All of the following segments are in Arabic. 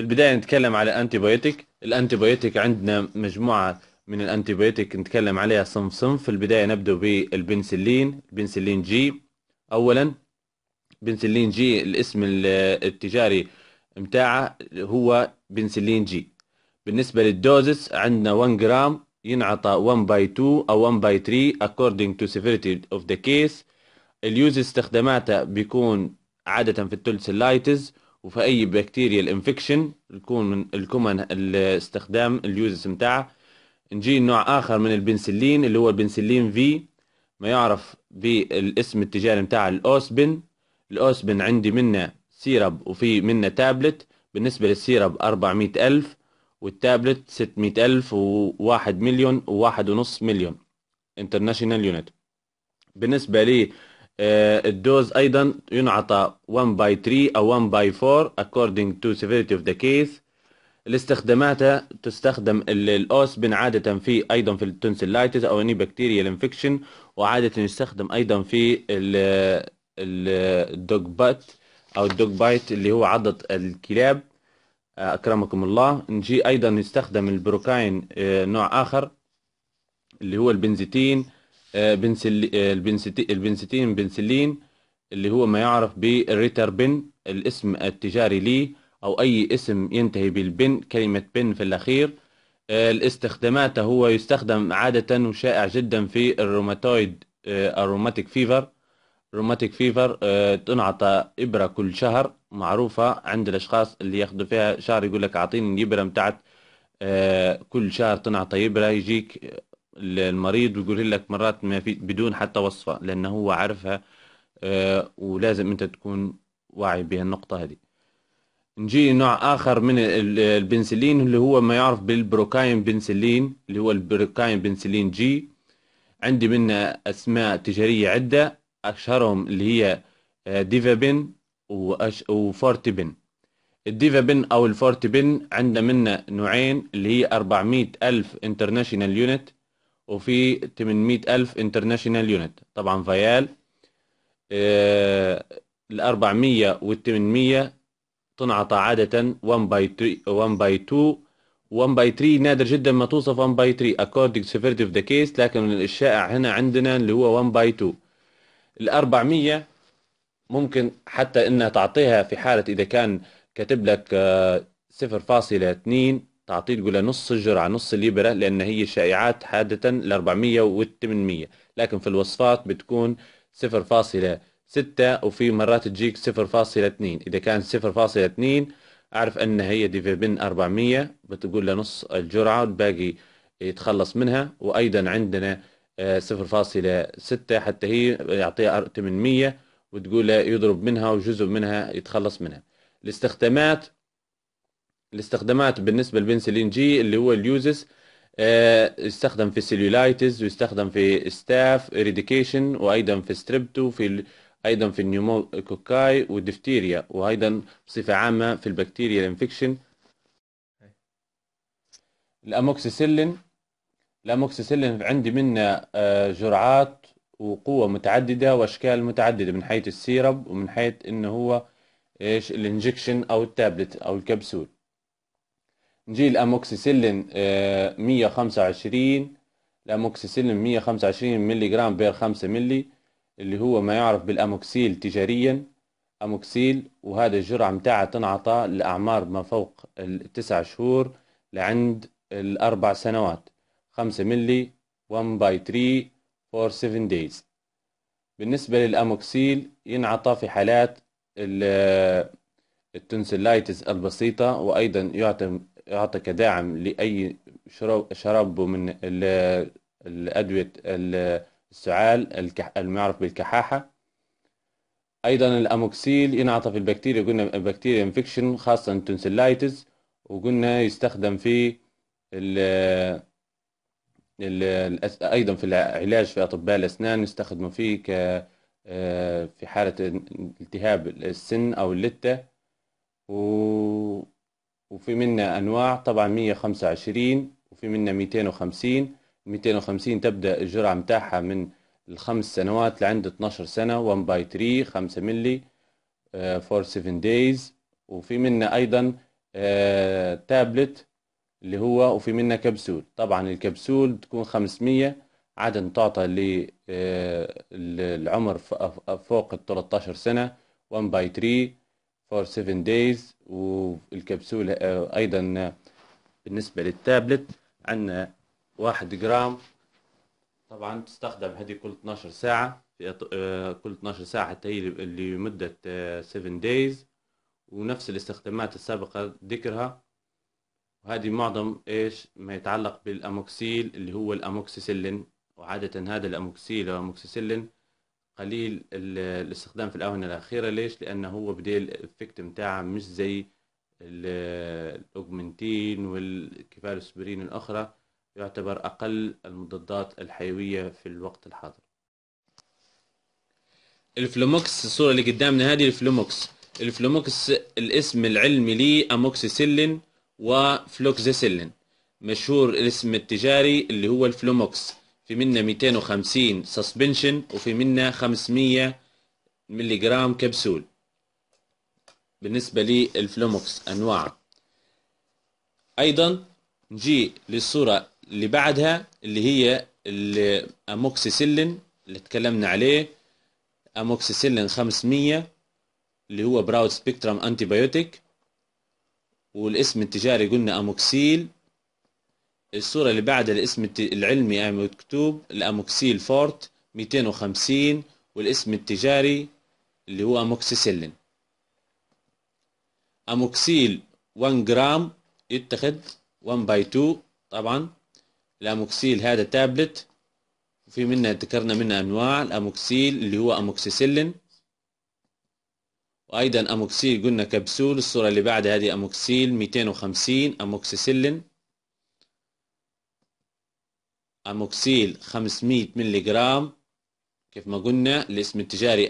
في البدايه نتكلم على انتيبيوتيك الانتيبيوتيك عندنا مجموعه من الانتيبيوتيك نتكلم عليها صنف صنف في البدايه نبدا بالبنسلين بنسلين جي اولا بنسلين جي الاسم التجاري متاعه هو بنسلين جي بالنسبة للدوزس عندنا 1 جرام ينعطى 1 باي 2 أو 1 باي 3 according to severity of the case اليوز استخداماته بيكون عادة في التولسلايتز وفي اي بكتيريا الانفكشن من الكومن الاستخدام اليوزس نتاعها نجي نوع اخر من البنسلين اللي هو البنسلين في ما يعرف بالاسم التجاري نتاع الاوسبن الاوسبن عندي منه سيرب وفي منه تابلت بالنسبه للسيرب 400 الف والتابلت 600 الف و1 مليون و1.5 مليون انترناشونال يونت بالنسبه لي آه، الدوز أيضا ينعطى 1 باي 3 أو 1 باي 4 according to severity of the case الاستخدامات تستخدم الأوسبن عادة في أيضا في التونسيلايتس أو أني بكتيريال انفكشن وعادة يستخدم أيضا في الدوج بات أو الدوج بايت اللي هو عضة الكلاب آه، أكرمكم الله نجي أيضا يستخدم البروكاين آه، نوع آخر اللي هو البنزيتين آه، بنسل آه، بنسلين اللي هو ما يعرف بالريتربن الاسم التجاري ليه أو أي اسم ينتهي بالبن كلمة بن في الأخير آه، الاستخدامات هو يستخدم عادة وشائع جدا في الروماتويد الروماتيك فيفر روماتيك فيفر تنعطى إبرة كل شهر معروفة عند الأشخاص اللي ياخدوا فيها شهر يقول لك أعطيني الإبرة متاعت كل شهر تنعطى إبرة يجيك للمريض ويقول لك مرات ما في بدون حتى وصفة لأنه هو عارفها آه، ولازم أنت تكون واعي بهالنقطة هذه نجي نوع آخر من البنسلين اللي هو ما يعرف بالبروكاين بنسلين اللي هو البروكاين بنسلين جي عندي منها أسماء تجارية عدة أشهرهم اللي هي آه، ديفابين وأش... وفورتبن الديفابين أو الفورتيبين عندنا منه نوعين اللي هي 400 ألف انترناشنال يونت وفي 800 الف انترناشونال يونت طبعا فيال ال 400 وال 800 تنعطى عادة 1 باي 3 1 باي 2 1 باي 3 نادر جدا ما توصف 1 باي 3 according severity of the case لكن الشائع هنا عندنا اللي هو 1 باي 2 ال 400 ممكن حتى انها تعطيها في حالة اذا كان كاتب لك 0.2 آه، تعطيه تقول نص الجرعة نص الليبرة لأن هي شائعات عادة ل 400 و 800 لكن في الوصفات بتكون 0.6 وفي مرات تجيك 0.2 إذا كان 0.2 أعرف أن هي ديفيبين 400 بتقول له نص الجرعة والباقي يتخلص منها وأيضا عندنا 0.6 آه، حتى هي يعطيها 800 وتقول له يضرب منها وجزء منها يتخلص منها الاستخدامات الاستخدامات بالنسبة للبنسلين جي اللي هو اليوزس آه، يستخدم في السيلولايتز ويستخدم في ستاف اريديكيشن وايضا في ستريبتو في ايضا في كوكاي والدفتيريا وايضا بصفة عامة في البكتيريا الانفكشن الاموكسيسيلين الاموكسيسيلين عندي منه آه، جرعات وقوة متعددة واشكال متعددة من حيث السيرب ومن حيث انه هو ايش الانجكشن او التابلت او الكبسول نجيل اموكسيسيلين 125 آه، الاموكسيسيلين 125 ملي جرام بير 5 ملي اللي هو ما يعرف بالاموكسيل تجاريا اموكسيل وهذا الجرعه متاعها تنعطى لاعمار ما فوق التسع شهور لعند الاربع سنوات 5 ملي 1 باي 3 فور 7 دايز بالنسبة للأموكسيل ينعطى في حالات التونسيلايتس البسيطة وأيضا يعطي كداعم لأي شرب من الأدوية السعال المعرف بالكحاحة أيضا الأموكسيل ينعطى في البكتيريا قلنا بكتيريا انفكشن خاصة التونسيلايتس وقلنا يستخدم في ال أيضا في العلاج في أطباء الأسنان يستخدموا فيه ك آه، في حالة التهاب السن أو اللتة و وفي منا انواع طبعا 125 وفي منا 250 250 تبدا الجرعه متاعها من الخمس سنوات لعند 12 سنه 1 باي 3 5 ملي فور 7 دايز وفي منا ايضا تابلت آه، اللي هو وفي منا كبسول طبعا الكبسول تكون 500 عدد تعطى للعمر آه، فوق ال 13 سنه 1 باي 3 فور 7 دايز والكبسولة آه، أيضا بالنسبة للتابلت عندنا واحد جرام طبعا تستخدم هذه كل 12 ساعة آه، كل 12 ساعة حتى هي لمدة 7 آه، دايز ونفس الاستخدامات السابقة ذكرها وهذه معظم ايش ما يتعلق بالاموكسيل اللي هو الاموكسيسيلين وعادة هذا الاموكسيل او اموكسيسيلين قليل الاستخدام في الاونه الاخيره ليش لانه هو بديل الافكت متاعها مش زي الاوجمنتين السبرين الاخرى يعتبر اقل المضادات الحيويه في الوقت الحاضر الفلوموكس الصوره اللي قدامنا هذه الفلوموكس الفلوموكس الاسم العلمي ليه اموكسيسيلين وفلوكسيسيلين مشهور الاسم التجاري اللي هو الفلوموكس في منا 250 سسبنشن وفي منا 500 ملي جرام كبسول بالنسبة للفلوموكس أنواعه أيضا نجي للصورة اللي بعدها اللي هي الأموكسيسيلين اللي تكلمنا عليه أموكسيسيلين 500 اللي هو براود سبيكترم أنتي بيوتيك والاسم التجاري قلنا أموكسيل الصورة اللي بعد الاسم العلمي آه، مكتوب الأموكسيل فورت 250 والاسم التجاري اللي هو أموكسيسيلين أموكسيل 1 جرام يتخذ 1 باي 2 طبعا الأموكسيل هذا تابلت وفي منها ذكرنا منها أنواع الأموكسيل اللي هو أموكسيسيلين وأيضا أموكسيل قلنا كبسول الصورة اللي بعد هذه أموكسيل 250 أموكسيسيلين أموكسيل 500 ملي جرام كيف ما قلنا الاسم التجاري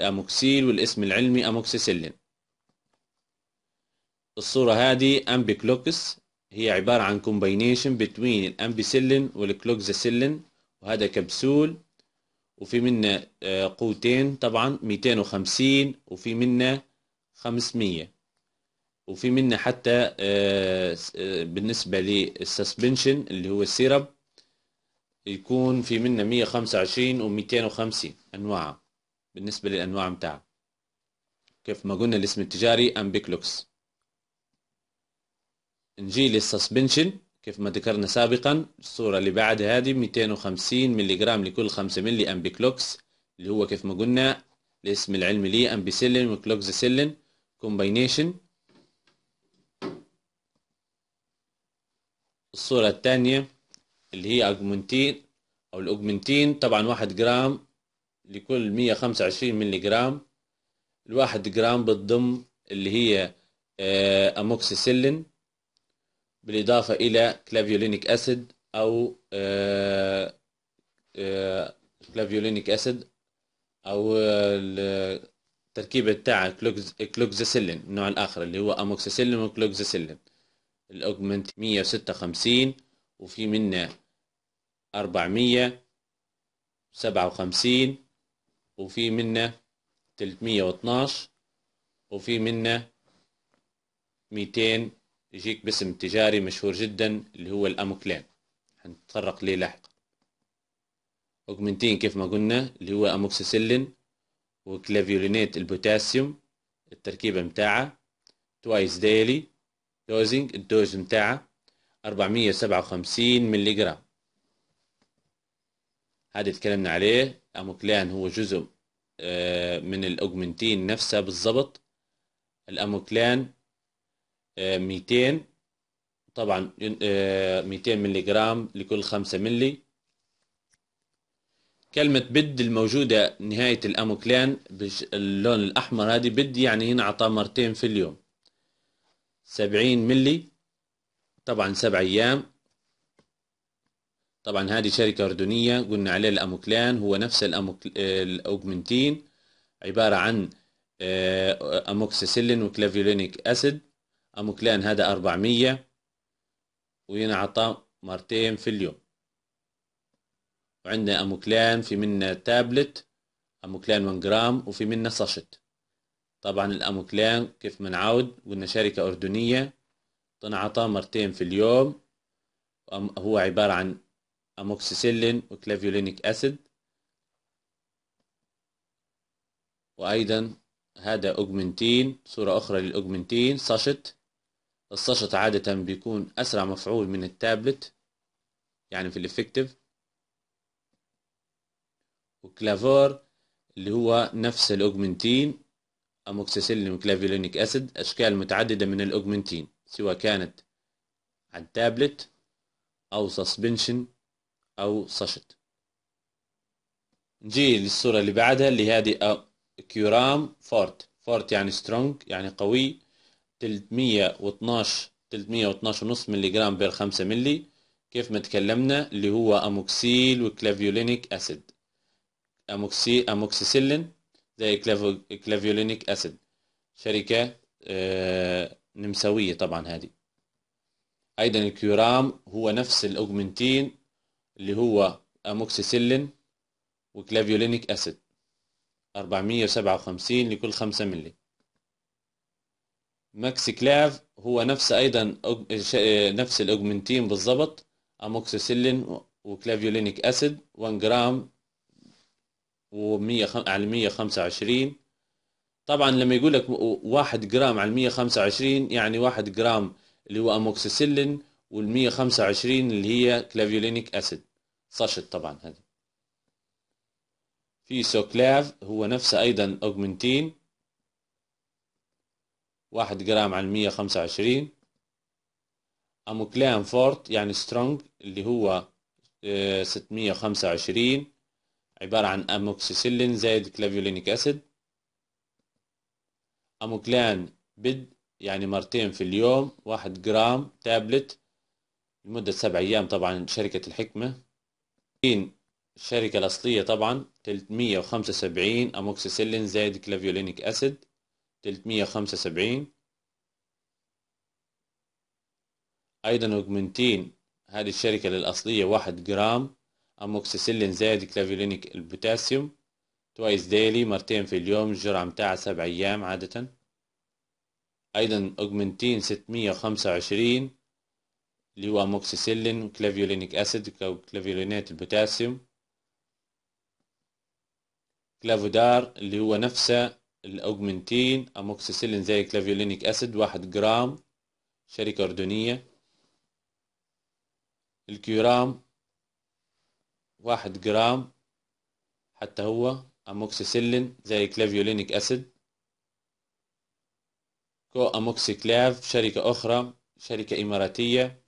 أموكسيل والاسم العلمي أموكسيسيلين الصورة هذه أمبيكلوكس هي عبارة عن كومبينيشن بين الأمبيسيلين والكلوكزاسيلين وهذا كبسول وفي منه آه، قوتين طبعا 250 وفي منه 500 وفي منه حتى آه، آه، بالنسبة للسسبنشن اللي هو السيرب يكون في منا 125 و 250 انواع بالنسبه للانواع متاعها كيف ما قلنا الاسم التجاري امبيكلوكس نجي للسسبنشن كيف ما ذكرنا سابقا الصوره اللي بعدها هذه 250 ملي جرام لكل 5 ملي امبيكلوكس اللي هو كيف ما قلنا الاسم العلمي ليه امبيسيلين وكلوكزيسيلين كومباينيشن الصورة الثانية اللي هي اجمنتين او الاوجمنتين طبعا واحد جرام لكل مية خمسة وعشرين ملي جرام الواحد جرام بتضم اللي هي اموكسيسيلين آه، بالاضافه الى كلافيولينيك اسيد او كلافيولينيك آه، اسيد آه، او التركيبه بتاع كلوكزاسيلين النوع الاخر اللي هو اموكسيسيلين وكلوكزاسيلين الاوجمنت وخمسين وفي منه أربعمية سبعة وخمسين وفي منه تلتمية واتناش وفي منه ميتين يجيك باسم تجاري مشهور جدا اللي هو الأموكلان هنتطرق ليه لاحقا أوجمنتين كيف ما قلنا اللي هو أموكسيسيلين وكلافيولينات البوتاسيوم التركيبة متاعها توايس ديلي دوزنج الدوز متاعها 457 ملي جرام هذا تكلمنا عليه اموكلان هو جزء آه، من الاوجمنتين نفسها بالضبط الاموكلان 200 آه، طبعا 200 آه، ملي جرام لكل 5 ملي كلمة بد الموجودة نهاية الأموكلان باللون الأحمر هذه بد يعني هنا عطاه مرتين في اليوم سبعين ملي طبعا سبع أيام طبعا هذه شركة أردنية قلنا عليه الأموكلان هو نفس الأوجمنتين عبارة عن آه، أموكسيسيلين وكلافيولينيك أسيد أموكلان هذا 400 وينعطى مرتين في اليوم وعندنا أموكلان في منا تابلت أموكلان 1 جرام وفي منا ساشت طبعا الأموكلان كيف ما نعود قلنا شركة أردنية تنعطى مرتين في اليوم هو عبارة عن أموكسيسيلين وكلافيولينيك أسيد وأيضا هذا أوجمنتين صورة أخرى للأوجمنتين ساشت الساشت عادة بيكون أسرع مفعول من التابلت يعني في الإفكتيف وكلافور اللي هو نفس الأوجمنتين أموكسيسيلين وكلافيولينيك أسيد أشكال متعددة من الأوجمنتين سواء كانت على التابلت أو سسبنشن أو صشت نجي للصورة اللي بعدها اللي هذه كيورام فورت فورت يعني سترونج يعني قوي 312 312 ونص ملي جرام بير 5 ملي كيف ما تكلمنا اللي هو أموكسيل وكلافيولينيك أسيد أموكسي أموكسيسيلين زي كلافيولينيك أسيد شركة آه، نمساوية طبعا هذه أيضا الكيورام هو نفس الأوجمنتين اللي هو أموكسيسيلين وكلافيولينيك أسيد 457 لكل 5 ملي ماكس كلاف هو نفس أيضا نفس الأوجمنتين بالضبط أموكسيسيلين وكلافيولينيك أسيد 1 جرام و100 على 125 طبعا لما يقول لك 1 جرام على 125 يعني 1 جرام اللي هو أموكسيسيلين وال 125 اللي هي كلافيولينيك اسيد ساشت طبعا هذه في سوكلاف هو نفسه ايضا اوجمنتين واحد جرام على 125 خمسة وعشرين أموكلام فورت يعني سترونج اللي هو آه، ستمية خمسة وعشرين عبارة عن أموكسيسيلين زائد كلافيولينيك أسيد أموكلان بد يعني مرتين في اليوم واحد جرام تابلت لمدة سبع أيام طبعا شركة الحكمة الشركة الأصلية طبعا 375 أموكسيسيلين زائد كلافيولينيك أسيد 375 أيضا أوجمنتين هذه الشركة الأصلية واحد جرام أموكسيسيلين زائد كلافيولينيك البوتاسيوم توايس ديلي مرتين في اليوم الجرعة متاعها سبع أيام عادة أيضا أوجمنتين 625 اللي هو أموكسيسيلين كلافيولينيك أسيد أو كلافيولينات البوتاسيوم كلافودار اللي هو نفسه الأوجمنتين أموكسيسيلين زي كلافيولينيك أسيد واحد جرام شركة أردنية الكيورام واحد جرام حتى هو أموكسيسيلين زي كلافيولينيك أسيد كو أموكسيكلاف شركة أخرى شركة إماراتية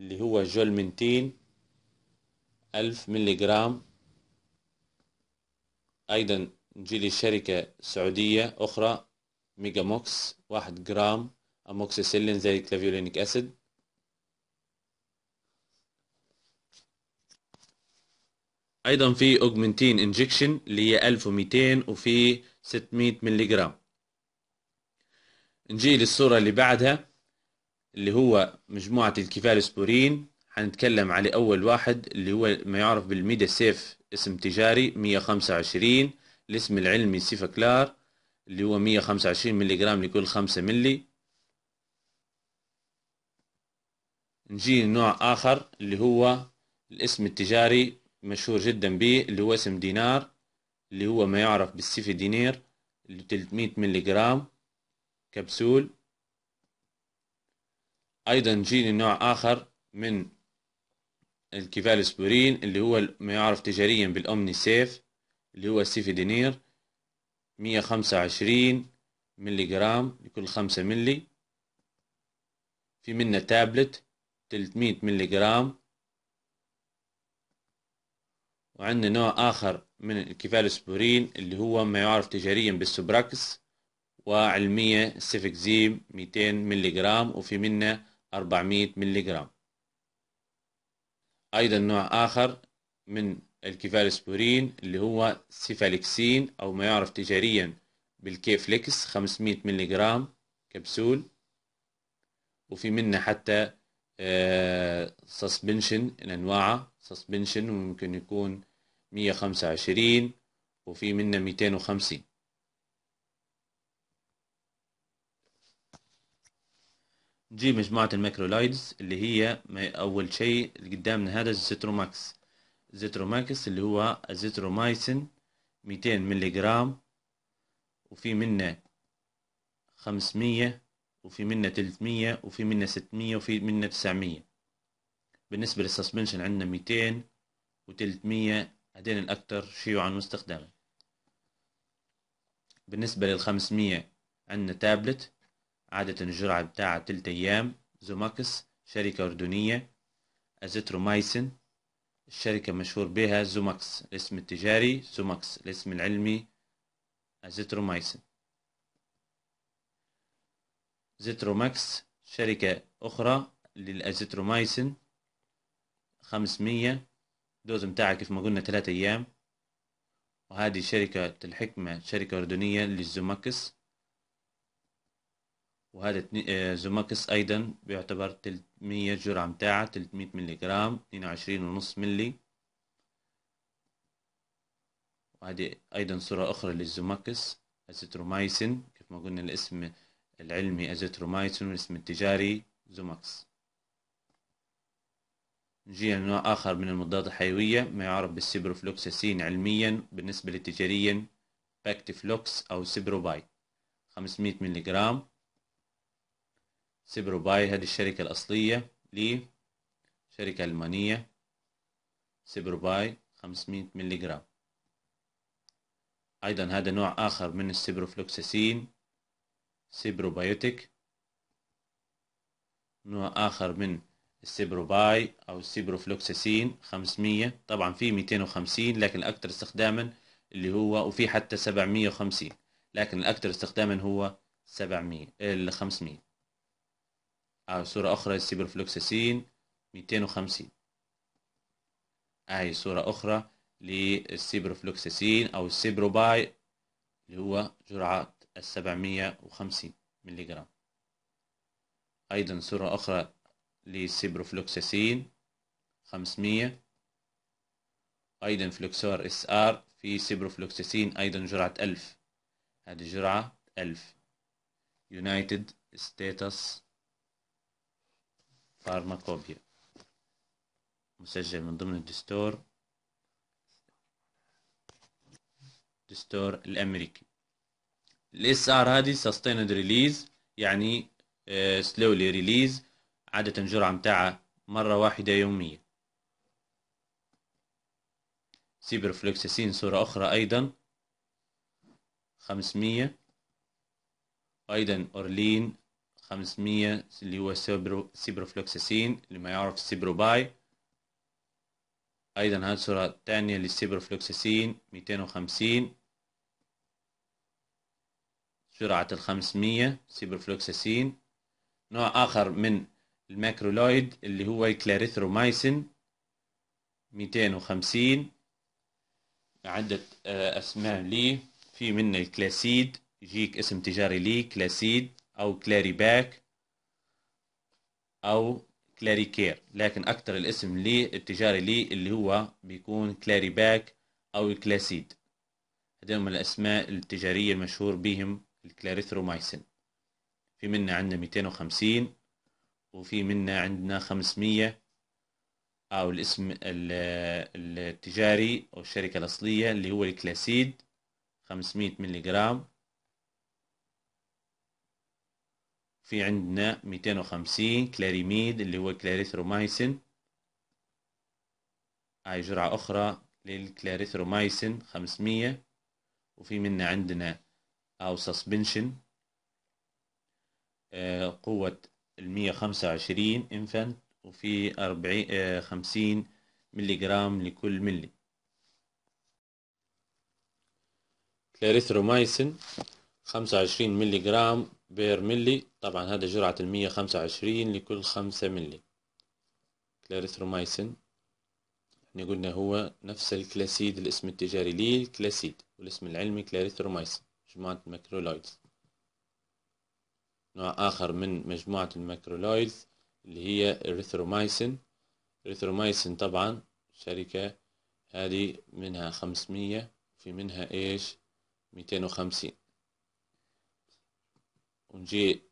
اللي هو جولمنتين ألف ميلي جرام أيضا نجي لشركة سعودية أخرى ميجا موكس واحد جرام أموكسيسيلين زي كلافيولينيك أسيد أيضا في أوجمنتين إنجكشن اللي هي ألف وميتين وفي ستمية ميلي جرام نجي للصورة اللي بعدها اللي هو مجموعة الكيفالوسبورين هنتكلم على أول واحد اللي هو ما يعرف بالميدا سيف اسم تجاري 125 الاسم العلمي سيفا كلار اللي هو 125 ملي جرام لكل 5 ملي نجي نوع آخر اللي هو الاسم التجاري مشهور جدا به اللي هو اسم دينار اللي هو ما يعرف بالسيفي دينير اللي 300 ملي جرام كبسول ايضا جيني نوع اخر من الكيفالسبورين اللي هو ما يعرف تجاريا بالأمني سيف اللي هو خمسة 125 ملي جرام لكل 5 ملي في منه تابلت 300 ملي جرام وعندنا نوع آخر من الكيفالسبورين اللي هو ما يعرف تجاريا بالسوبراكس وعلمية السيفكزيم 200 ملي جرام وفي منه 400 جرام أيضا نوع آخر من الكيفالسبورين اللي هو سيفالكسين أو ما يعرف تجاريا بالكيفليكس 500 جرام كبسول وفي منه حتى سسبنشن آه، الانواع سسبنشن وممكن يكون 125 وفي منه 250 نجيب مجموعة الميكرولايدز اللي هي أول شيء اللي قدامنا هذا زيتروماكس زيتروماكس اللي هو الزيتروميسن ميتين ملي جرام وفي منه خمسمية وفي منه تلتمية وفي منه ستمية وفي منه تسعمية بالنسبة للسسبنشن عندنا ميتين وتلتمية هذين الأكثر شيوعا واستخداما بالنسبة للخمسمية عندنا تابلت عادة الجرعة بتاعها تلت أيام زوماكس شركة أردنية أزيترومايسن الشركة مشهور بها زوماكس الاسم التجاري زوماكس الاسم العلمي أزيترومايسن زيتروماكس شركة أخرى للأزيترومايسن خمسمية دوز متاعها كيف ما قلنا ثلاثة أيام وهذه شركة الحكمة شركة أردنية للزوماكس وهذا آه، زوماكس ايضا بيعتبر 300 جرعة متاعة 300 ملي جرام 22.5 ملي وهذه ايضا صورة اخرى للزوماكس ازيترومايسين كيف ما قلنا الاسم العلمي ازيترومايسين والاسم التجاري زوماكس نجي لنوع آخر من المضادات الحيوية ما يعرف بالسيبروفلوكساسين علميا بالنسبة للتجاريا باكتفلوكس أو سيبروباي 500 جرام سيبرو باي هذه الشركة الأصلية لي شركة ألمانية سيبرو باي 500 ملي جرام أيضا هذا نوع آخر من السيبروفلوكساسين سيبروبايوتيك نوع آخر من السيبروباي أو السيبروفلوكساسين 500 طبعا في 250 لكن الأكثر استخداما اللي هو وفي حتى 750 لكن الأكثر استخداما هو 700 ال 500 آه، أو صورة أخرى للسيبرفلوكساسين 250 أهي صورة أخرى للسيبرفلوكساسين أو السيبروباي اللي هو جرعة السبعمية وخمسين ملي جرام أيضا صورة أخرى للسيبرفلوكساسين خمسمية أيضا فلوكسور اس ار في سيبروفلوكساسين أيضا جرعة ألف هذه جرعة ألف يونايتد ستيتس فارماكوبيا مسجل من ضمن الدستور الدستور الأمريكي الاس ار هذه سستيند ريليز يعني سلولي آه، ريليز عادة جرعة متاعها مرة واحدة يوميا فلوكسسين صورة أخرى أيضا خمسمية أيضا أورلين 500 اللي هو سيبرو سيبروفلوكسسين اللي ما يعرف سيبروباي أيضا هات سرعة تانية ميتين 250 سرعة الخمسمية سيبرفلوكساسين نوع آخر من الماكرولويد اللي هو الكلاريثرومايسين 250 عدة آه، أسماء ليه في منه الكلاسيد يجيك اسم تجاري ليه كلاسيد أو كلاري باك أو كلاري كير لكن أكثر الاسم لي التجاري لي اللي هو بيكون كلاري باك أو الكلاسيد هذول الأسماء التجارية المشهور بهم الكلاريثرومايسين في منا عندنا 250 وفي منا عندنا 500 أو الاسم التجاري أو الشركة الأصلية اللي هو الكلاسيد 500 ملغ في عندنا 250 كلاريميد اللي هو كلاريثرومايسين هاي جرعة أخرى للكلاريثرومايسين 500 وفي منا عندنا أو سسبنشن آه، قوة المية خمسة وعشرين انفنت وفي أربعين آه، خمسين ملي جرام لكل ملي كلاريثرومايسين خمسة وعشرين ملي جرام بير ملي طبعا هذا جرعة المية خمسة وعشرين لكل خمسة ملي كلاريثرومايسين احنا يعني قلنا هو نفس الكلاسيد الاسم التجاري ليه الكلاسيد والاسم العلمي كلاريثرومايسين مجموعة الماكرولويدز نوع آخر من مجموعة الماكرولويدز اللي هي الريثرومايسين الريثرومايسين طبعا شركة هذه منها خمسمية في منها ايش ميتين وخمسين ونجي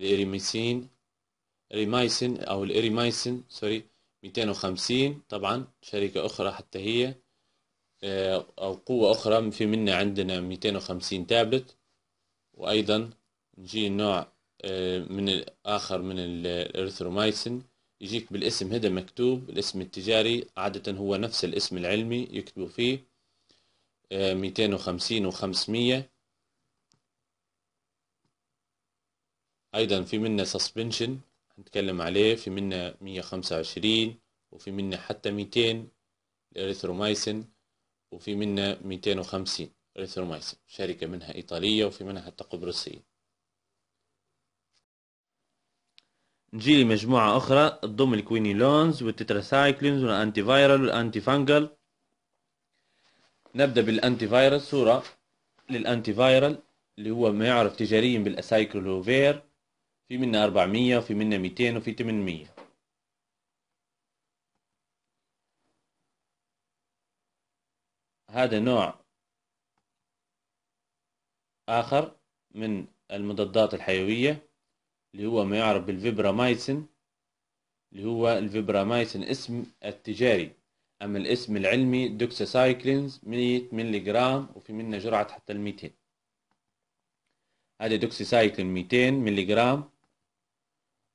الإريميسين ريمايسن أو الإريمايسن سوري 250 طبعا شركة أخرى حتى هي آه، أو قوة أخرى في منا عندنا 250 تابلت وأيضا نجي نوع آه، من الآخر من الإرثرومايسن يجيك بالاسم هذا مكتوب الاسم التجاري عادة هو نفس الاسم العلمي يكتبوا فيه 250 آه، و500 ايضا في منا سسبنشن هنتكلم عليه في منا 125 وفي منا حتى 200 اريثرومايسن وفي منا 250 اريثرومايسين شركة منها ايطالية وفي منها حتى قبرصية نجي لمجموعة أخرى تضم الكوينيلونز والتتراسايكلينز والأنتي فايرال والأنتي فانجل نبدأ بالأنتي فايرال صورة للأنتي فايرال اللي هو ما يعرف تجاريا بالأسايكلوفير في منا 400 وفي منا 200 وفي 800 هذا نوع آخر من المضادات الحيوية اللي هو ما يعرف بالفيبرامايسن اللي هو الفيبرامايسن اسم التجاري أما الاسم العلمي دوكساسايكلينز 100 ملي جرام وفي منه جرعة حتى ال 200 هذا دوكسيسايكلين 200 ملي جرام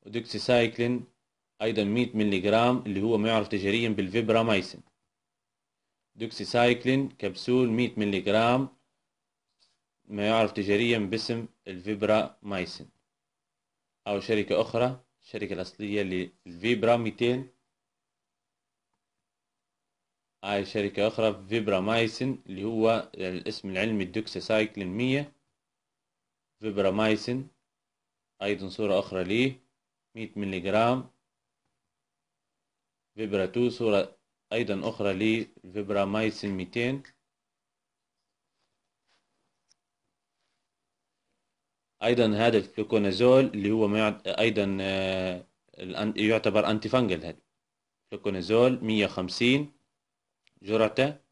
وديكسي سايكلين أيضا 100 مللي جرام اللي هو ما يعرف تجاريا بالفيبرامايسين دوكسي سايكلين كبسول 100 مللي جرام ما يعرف تجاريا باسم الفيبرامايسين أو شركة أخرى الشركة الأصلية للفيبرا 200 هاي شركة أخرى فيبرامايسين اللي هو الاسم العلمي الدوكساسايكلين مية فيبرامايسين أيضا صورة أخرى ليه مئة ميلي جرام فيبرا تو صورة أيضا أخرى لفيبرا مايسن ميتين أيضا هذا الفلوكونازول اللي هو ما أيضا آه، يعتبر أنتي فانجل هذا فلوكونازول مية وخمسين جرعته